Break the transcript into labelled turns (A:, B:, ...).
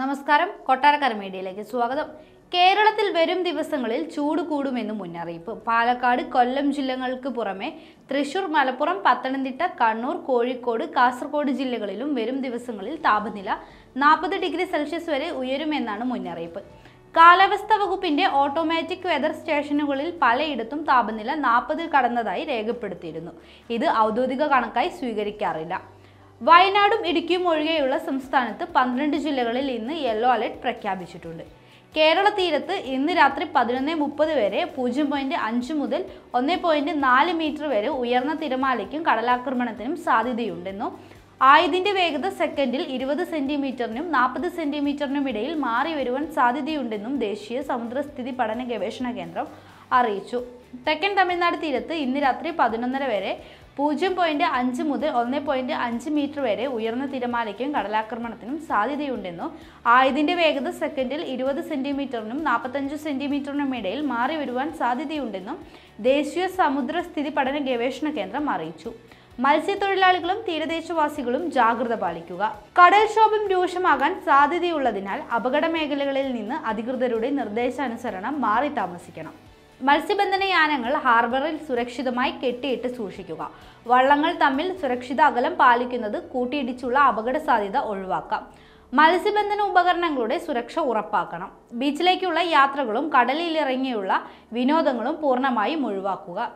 A: നമസ്കാരം കൊട്ടാരക്കര മീഡിയയിലേക്ക് സ്വാഗതം കേരളത്തിൽ വരും ദിവസങ്ങളിൽ ചൂട് കൂടുമെന്ന് മുന്നറിയിപ്പ് പാലക്കാട് കൊല്ലം ജില്ലകൾക്ക് പുറമെ തൃശൂർ മലപ്പുറം പത്തനംതിട്ട കണ്ണൂർ കോഴിക്കോട് കാസർഗോഡ് ജില്ലകളിലും വരും ദിവസങ്ങളിൽ താപനില നാൽപ്പത് ഡിഗ്രി സെൽഷ്യസ് വരെ ഉയരുമെന്നാണ് മുന്നറിയിപ്പ് കാലാവസ്ഥാ വകുപ്പിന്റെ ഓട്ടോമാറ്റിക് വെതർ സ്റ്റേഷനുകളിൽ പലയിടത്തും താപനില നാൽപ്പതിൽ കടന്നതായി രേഖപ്പെടുത്തിയിരുന്നു ഇത് ഔദ്യോഗിക കണക്കായി സ്വീകരിക്കാറില്ല വയനാടും ഇടുക്കിയും ഒഴികെയുള്ള സംസ്ഥാനത്ത് പന്ത്രണ്ട് ജില്ലകളിൽ ഇന്ന് യെല്ലോ അലർട്ട് പ്രഖ്യാപിച്ചിട്ടുണ്ട് കേരള തീരത്ത് ഇന്ന് രാത്രി പതിനൊന്ന് മുപ്പത് വരെ പൂജ്യം പോയിന്റ് അഞ്ച് മുതൽ ഒന്ന് പോയിന്റ് നാല് മീറ്റർ വരെ ഉയർന്ന തിരമാലയ്ക്കും കടലാക്രമണത്തിനും സാധ്യതയുണ്ടെന്നും ആയുധിന്റെ വേഗത സെക്കൻഡിൽ ഇരുപത് സെന്റിമീറ്ററിനും നാൽപ്പത് സെന്റിമീറ്ററിനും ഇടയിൽ മാറി വരുവാൻ സാധ്യതയുണ്ടെന്നും ദേശീയ സമുദ്രസ്ഥിതി പഠന ഗവേഷണ കേന്ദ്രം അറിയിച്ചു തെക്കൻ തമിഴ്നാട് തീരത്ത് ഇന്ന് രാത്രി പതിനൊന്നര വരെ പൂജ്യം പോയിന്റ് അഞ്ച് മുതൽ ഒന്ന് പോയിന്റ് അഞ്ച് മീറ്റർ വരെ ഉയർന്ന തിരമാലയ്ക്കും കടലാക്രമണത്തിനും സാധ്യതയുണ്ടെന്നും ആയുധിന്റെ വേഗത സെക്കൻഡിൽ ഇരുപത് സെന്റിമീറ്ററിനും നാൽപ്പത്തഞ്ച് സെന്റിമീറ്ററിനും ഇടയിൽ മാറി വരുവാൻ സാധ്യതയുണ്ടെന്നും ദേശീയ സമുദ്ര സ്ഥിതി പഠന ഗവേഷണ കേന്ദ്രം അറിയിച്ചു മത്സ്യത്തൊഴിലാളികളും തീരദേശവാസികളും ജാഗ്രത പാലിക്കുക കടൽക്ഷോഭം രൂക്ഷമാകാൻ സാധ്യതയുള്ളതിനാൽ അപകട മേഖലകളിൽ നിന്ന് അധികൃതരുടെ നിർദ്ദേശാനുസരണം മാറി താമസിക്കണം മത്സ്യബന്ധന യാനങ്ങൾ ഹാർബറിൽ സുരക്ഷിതമായി കെട്ടിയിട്ട് സൂക്ഷിക്കുക വള്ളങ്ങൾ തമ്മിൽ സുരക്ഷിത അകലം പാലിക്കുന്നത് കൂട്ടിയിടിച്ചുള്ള അപകട സാധ്യത ഒഴിവാക്കാം മത്സ്യബന്ധന ഉപകരണങ്ങളുടെ സുരക്ഷ ഉറപ്പാക്കണം ബീച്ചിലേക്കുള്ള യാത്രകളും കടലിലിറങ്ങിയുള്ള വിനോദങ്ങളും പൂർണ്ണമായും ഒഴിവാക്കുക